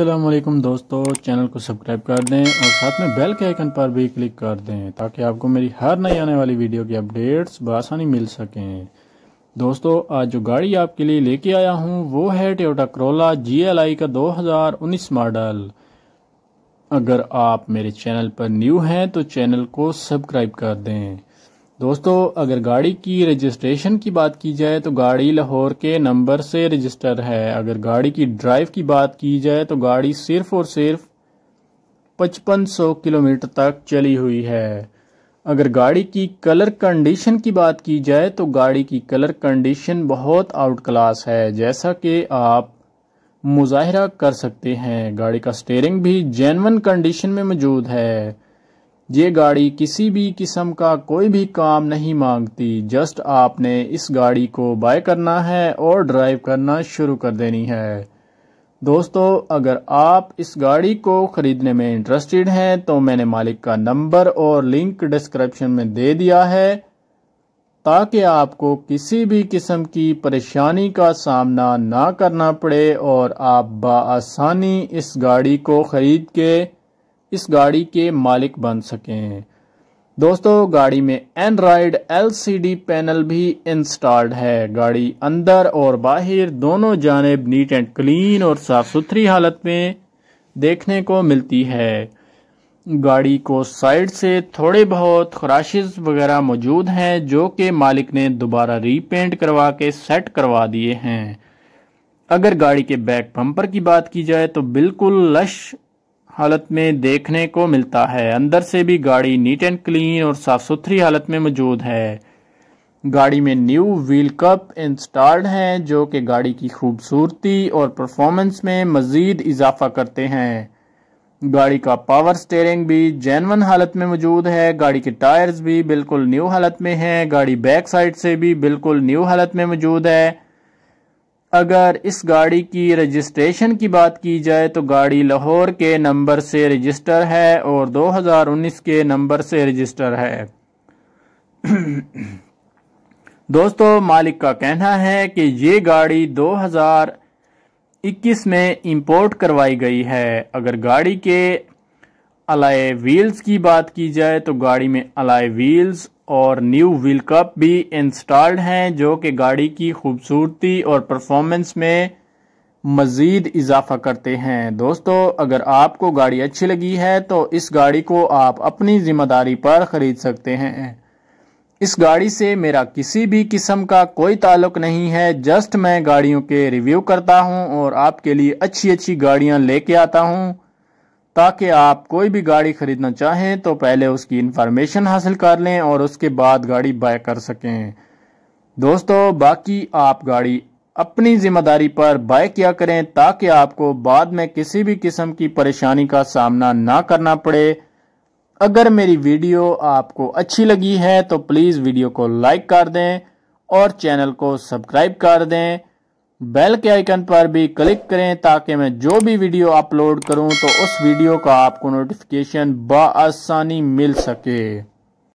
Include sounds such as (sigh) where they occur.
असलम दोस्तों चैनल को सब्सक्राइब कर दें और साथ में बेल के आइकन पर भी क्लिक कर दें ताकि आपको मेरी हर नई आने वाली वीडियो की अपडेट्स बसानी मिल सकें दोस्तों आज जो गाड़ी आपके लिए लेके आया हूं वो है टोयोटा करोला जीएलआई का 2019 मॉडल अगर आप मेरे चैनल पर न्यू हैं तो चैनल को सब्सक्राइब कर दें दोस्तों अगर गाड़ी की रजिस्ट्रेशन की बात की जाए तो गाड़ी लाहौर के नंबर से रजिस्टर है अगर गाड़ी की ड्राइव की बात की जाए तो गाड़ी सिर्फ और सिर्फ 5500 किलोमीटर तक चली हुई है अगर गाड़ी की कलर कंडीशन की बात की जाए तो गाड़ी की कलर कंडीशन बहुत आउट क्लास है जैसा कि आप मुजाहरा कर सकते हैं गाड़ी का स्टेयरिंग भी जेनवन कंडीशन में मौजूद है ये गाड़ी किसी भी किस्म का कोई भी काम नहीं मांगती जस्ट आपने इस गाड़ी को बाय करना है और ड्राइव करना शुरू कर देनी है दोस्तों अगर आप इस गाड़ी को ख़रीदने में इंटरेस्टेड हैं तो मैंने मालिक का नंबर और लिंक डिस्क्रिप्शन में दे दिया है ताकि आपको किसी भी किस्म की परेशानी का सामना ना करना पड़े और आप बसानी इस गाड़ी को ख़रीद के इस गाड़ी के मालिक बन सकें दोस्तों गाड़ी में एंड्राइड एलसीडी पैनल भी इंस्टॉल्ड है गाड़ी अंदर और बाहर दोनों जानब नीट एंड क्लीन और साफ़ सुथरी हालत में देखने को मिलती है गाड़ी को साइड से थोड़े बहुत खराशेस वगैरह मौजूद हैं जो कि मालिक ने दोबारा रीपेंट करवा के सेट करवा दिए हैं अगर गाड़ी के बैक पंपर की बात की जाए तो बिल्कुल लश हालत में देखने को मिलता है अंदर से भी गाड़ी नीट एंड क्लीन और साफ सुथरी हालत में मौजूद है गाड़ी में न्यू व्हील कप इंस्टॉल्ड हैं जो कि गाड़ी की खूबसूरती और परफॉर्मेंस में मज़ीद इजाफा करते हैं गाड़ी का पावर स्टेयरिंग भी जैनवन हालत में मौजूद है गाड़ी के टायर्स भी बिल्कुल न्यू हालत में हैं गाड़ी बैक साइड से भी बिल्कुल न्यू हालत में मौजूद है अगर इस गाड़ी की रजिस्ट्रेशन की बात की जाए तो गाड़ी लाहौर के नंबर से रजिस्टर है और 2019 के नंबर से रजिस्टर है (clears throat) दोस्तों मालिक का कहना है कि ये गाड़ी 2021 में इंपोर्ट करवाई गई है अगर गाड़ी के अलाय व्हील्स की बात की जाए तो गाड़ी में अलाय व्हील्स और न्यू व्हील कप भी इंस्टॉल्ड हैं जो कि गाड़ी की खूबसूरती और परफॉर्मेंस में मज़ीद इजाफा करते हैं दोस्तों अगर आपको गाड़ी अच्छी लगी है तो इस गाड़ी को आप अपनी ज़िम्मेदारी पर ख़रीद सकते हैं इस गाड़ी से मेरा किसी भी किस्म का कोई ताल्लुक नहीं है जस्ट मैं गाड़ियों के रिव्यू करता हूं और आपके लिए अच्छी अच्छी गाड़ियां लेके आता हूं ताकि आप कोई भी गाड़ी खरीदना चाहें तो पहले उसकी इन्फॉर्मेशन हासिल कर लें और उसके बाद गाड़ी बाय कर सकें दोस्तों बाकी आप गाड़ी अपनी जिम्मेदारी पर बाय किया करें ताकि आपको बाद में किसी भी किस्म की परेशानी का सामना ना करना पड़े अगर मेरी वीडियो आपको अच्छी लगी है तो प्लीज़ वीडियो को लाइक कर दें और चैनल को सब्सक्राइब कर दें बेल के आइकन पर भी क्लिक करें ताकि मैं जो भी वीडियो अपलोड करूं तो उस वीडियो का आपको नोटिफिकेशन बसानी मिल सके